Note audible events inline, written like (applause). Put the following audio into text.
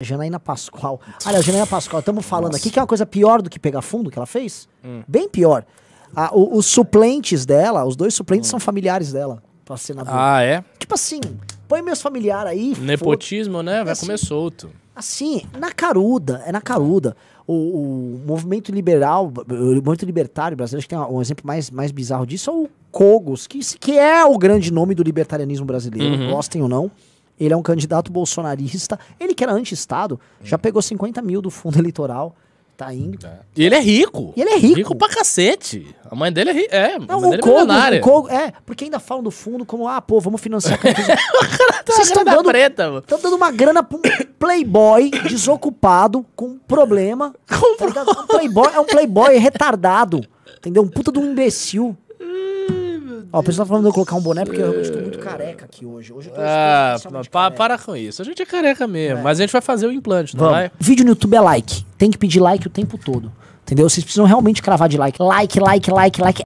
Janaína Pascoal. olha Janaína Pascoal, estamos falando Nossa. aqui que é uma coisa pior do que pegar fundo que ela fez. Hum. Bem pior. Ah, o, os suplentes dela, os dois suplentes hum. são familiares dela, pra senador. Ah, é? Tipo assim, põe meus familiares aí. Nepotismo, né? Vai assim, comer solto. Assim, na caruda, é na caruda. O, o movimento liberal, o movimento libertário brasileiro, acho que tem um exemplo mais, mais bizarro disso, é o Cogos, que, que é o grande nome do libertarianismo brasileiro, uhum. gostem ou não. Ele é um candidato bolsonarista. Ele que era anti-Estado, hum. já pegou 50 mil do fundo (laughs) eleitoral. Tá indo. É. E ele é rico. E ele é rico. Rico pra cacete. A mãe dele é rica. É, não, o é Kogo, é o Kogo, é, porque ainda falam do fundo como, ah, pô, vamos financiar. (laughs) Tá Vocês estão dando, preta, mano. dando uma grana pra um playboy desocupado, com problema. Com tá, um playboy, é um playboy retardado. Entendeu? Um puta de um imbecil. Ó, o pessoal tá falando de eu colocar um boné porque eu é. estou muito careca aqui hoje. Hoje eu tô Ah, pa- careca. para com isso. A gente é careca mesmo, É. mas a gente vai fazer o implante, não vai? Vamos. Vídeo no YouTube é like. Tem que pedir like o tempo todo. Entendeu? Vocês precisam realmente cravar de like. Like, like, like, like.